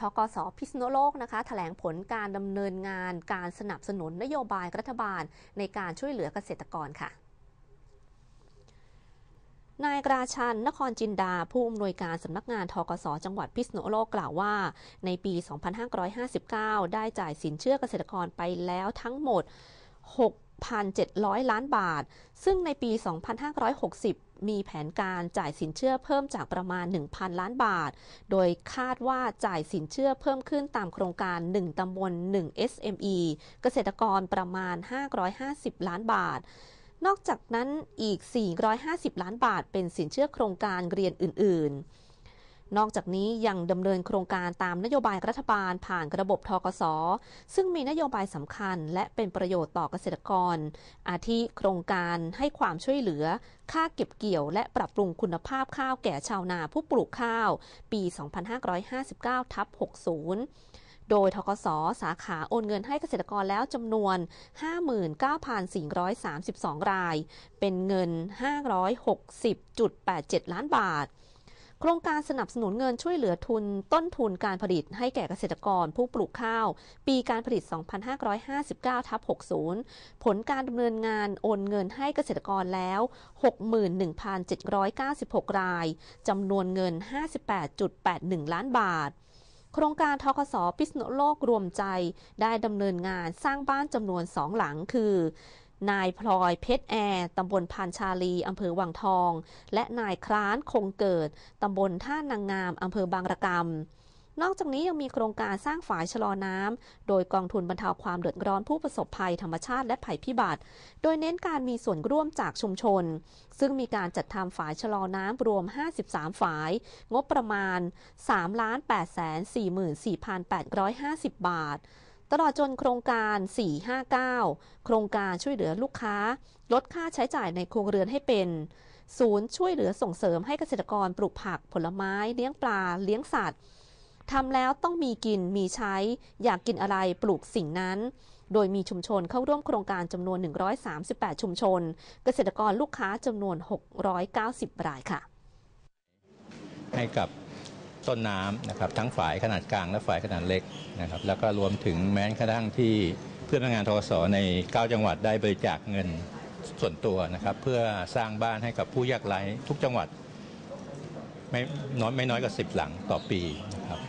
ทกสพิษณุโลกนะคะถแถลงผลการดำเนินงานการสนับสนุน นโยบายรัฐบาลในการช่วยเหลือเกษตรกรค่ะ นายกราชันนครจินดา ผู้อำนวยการสำนักงานทกศจังหวัดพิษณุโลกกล่าวว่า ในปี 2559 ได้จ่ายสินเชื่อเกษตรกรไปแล้วทั้งหมด 6,700 ล้านบาท ซึ่งในปี 2560มีแผนการจ่ายสินเชื่อเพิ่มจากประมาณ 1,000 ล้านบาท โดยคาดว่าจ่ายสินเชื่อเพิ่มขึ้นตามโครงการ 1 ตำบล1 SME เกษตรกรประมาณ 550 ล้านบาท นอกจากนั้นอีก 450 ล้านบาทเป็นสินเชื่อโครงการเรียนอื่นๆนอกจากนี้ยังดำเนินโครงการตามนโยบายรัฐบาลผ่านระบบทกศ ซึ่งมีนโยบายสำคัญและเป็นประโยชน์ต่อเกษตรกร อาทิโครงการให้ความช่วยเหลือค่าเก็บเกี่ยวและปรับปรุงคุณภาพข้าวแก่ชาวนาผู้ปลูกข้าวปี 2559 ทับ 60 โดยทกศสาขาโอนเงินให้เกษตรกรแล้วจำนวน 59,432 ราย เป็นเงิน 560.87 ล้านบาทครงการสนับสนุนเงินช่วยเหลือทุนต้นทุนการผลิตให้แก่เกษตรกรผู้ปลูกข้าว ปีการผลิต 2559ทับ60 ผลการดำเนินงาน โอนเงินให้เกษตรกรแล้ว 61,796รายจำนวนเงิน 58.81 ล้านบาท โครงการทกศพิษณุโลกรวมใจได้ดำเนินงานสร้างบ้านจำนวนสองหลังคือนายพลอยเพชรแอร์ตำบลพานชาลี อำเภอวังทอง และนายคล้านคงเกิด ตำบลท่านางงาม อำเภอบางระกำนอกจากนี้ยังมีโครงการสร้างฝายชะลอน้ำโดยกองทุนบรรเทาความเดือดร้อนผู้ประสบภัยธรรมชาติและภัยพิบัติ โดยเน้นการมีส่วนร่วมจากชุมชน ซึ่งมีการจัดทำฝายชะลอน้ำรวม 53 ฝายงบประมาณ 3 8 4 4 8 5 0 บาทตลอด จนโครงการ 459 โครงการช่วยเหลือลูกค้าลดค่าใช้จ่ายในโครงเรือนให้เป็น ศูนย์ช่วยเหลือส่งเสริมให้เกษตรกรปลูกผักผลไม้เลี้ยงปลาเลี้ยงสัตว์ทำแล้วต้องมีกินมีใช้อยากกินอะไรปลูกสิ่งนั้นโดยมีชุมชนเข้าร่วมโครงการจำนวน138ชุมชน เกษตรกรลูกค้าจำนวน 690รายค่ะ ให้กับต้นน้ำนะครับทั้งฝ่ายขนาดกลางและฝ่ายขนาดเล็กนะครับ แล้วก็รวมถึงแม้กระทั่งที่เพื่อนพนักงานทกศใน 9 จังหวัดได้บริจาคเงินส่วนตัวนะครับเพื่อสร้างบ้านให้กับผู้ยากไร้ทุกจังหวัดไม่น้อยไม่น้อยกว่า10หลังต่อปีนะครับ